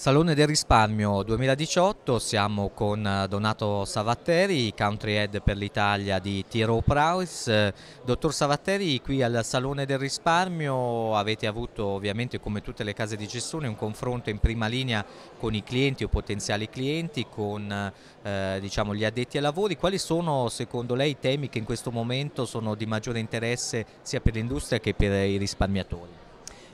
Salone del risparmio 2018, siamo con eh, Donato Savatteri, country head per l'Italia di Tiro Price. Dottor Savatteri, qui al Salone del risparmio avete avuto ovviamente come tutte le case di gestione un confronto in prima linea con i clienti o potenziali clienti, con eh, diciamo, gli addetti ai lavori. Quali sono secondo lei i temi che in questo momento sono di maggiore interesse sia per l'industria che per i risparmiatori?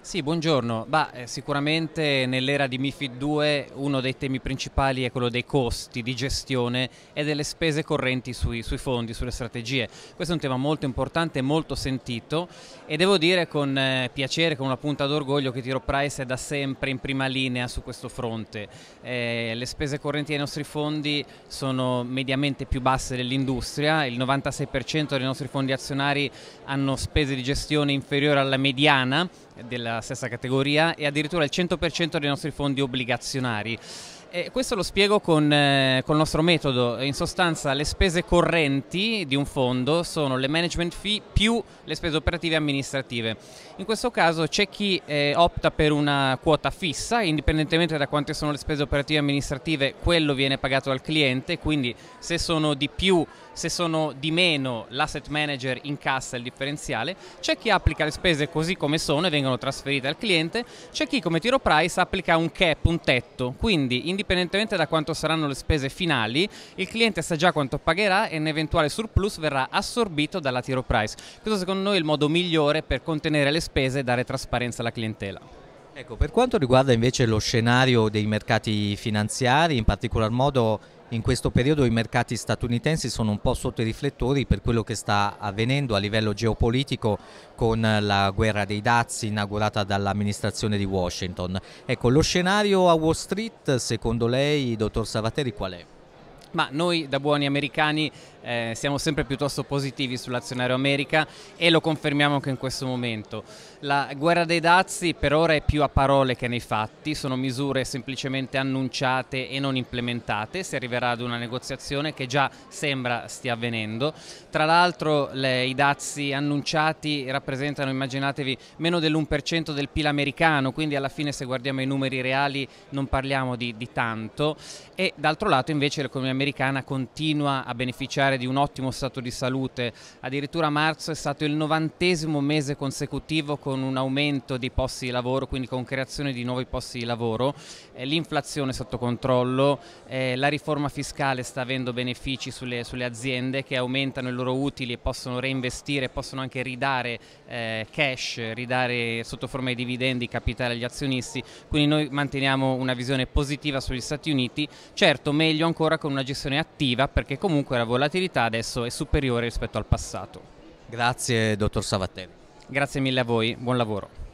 Sì, buongiorno. Bah, eh, sicuramente nell'era di MIFID 2 uno dei temi principali è quello dei costi di gestione e delle spese correnti sui, sui fondi, sulle strategie. Questo è un tema molto importante, molto sentito e devo dire con eh, piacere, con una punta d'orgoglio che Tiro Price è da sempre in prima linea su questo fronte. Eh, le spese correnti dei nostri fondi sono mediamente più basse dell'industria, il 96% dei nostri fondi azionari hanno spese di gestione inferiore alla mediana della stessa categoria e addirittura il 100% dei nostri fondi obbligazionari. Eh, questo lo spiego con, eh, con, il nostro metodo. In sostanza le spese correnti di un fondo sono le management fee più le spese operative e amministrative. In questo caso c'è chi eh, opta per una quota fissa, indipendentemente da quante sono le spese operative e amministrative, quello viene pagato dal cliente, quindi se sono di più, se sono di meno, l'asset manager incassa il differenziale. C'è chi applica le spese così come sono e vengono trasferite al cliente, c'è chi come tiro price applica un cap, un tetto, quindi in indipendentemente da quanto saranno le spese finali, il cliente sa già quanto pagherà e un eventuale surplus verrà assorbito dalla tiro price. Questo secondo noi è il modo migliore per contenere le spese e dare trasparenza alla clientela. Ecco, per quanto riguarda invece lo scenario dei mercati finanziari, in particolar modo in questo periodo i mercati statunitensi sono un po' sotto i riflettori per quello che sta avvenendo a livello geopolitico con la guerra dei dazi inaugurata dall'amministrazione di Washington. Ecco, lo scenario a Wall Street, secondo lei, dottor Savateri, qual è? Ma noi da buoni americani eh, siamo sempre piuttosto positivi sull'azionario America e lo confermiamo anche in questo momento. La guerra dei dazi per ora è più a parole che nei fatti, sono misure semplicemente annunciate e non implementate, si arriverà ad una negoziazione che già sembra stia avvenendo. Tra l'altro i dazi annunciati rappresentano, immaginatevi, meno dell'1% del PIL americano, quindi alla fine se guardiamo i numeri reali non parliamo di, di tanto e d'altro lato invece l'economia americana continua a beneficiare parlare di un ottimo stato di salute, addirittura marzo è stato il novantesimo mese consecutivo con un aumento dei posti di lavoro, quindi con creazione di nuovi posti di lavoro, eh, l'inflazione è sotto controllo, eh, la riforma fiscale sta avendo benefici sulle, sulle, aziende che aumentano i loro utili e possono reinvestire, possono anche ridare eh, cash, ridare sotto forma di dividendi capitale agli azionisti, quindi noi manteniamo una visione positiva sugli Stati Uniti, certo meglio ancora con una gestione attiva perché comunque la volatilità qualità adesso è superiore rispetto al passato. Grazie dottor Savatelli. Grazie mille a voi, buon lavoro.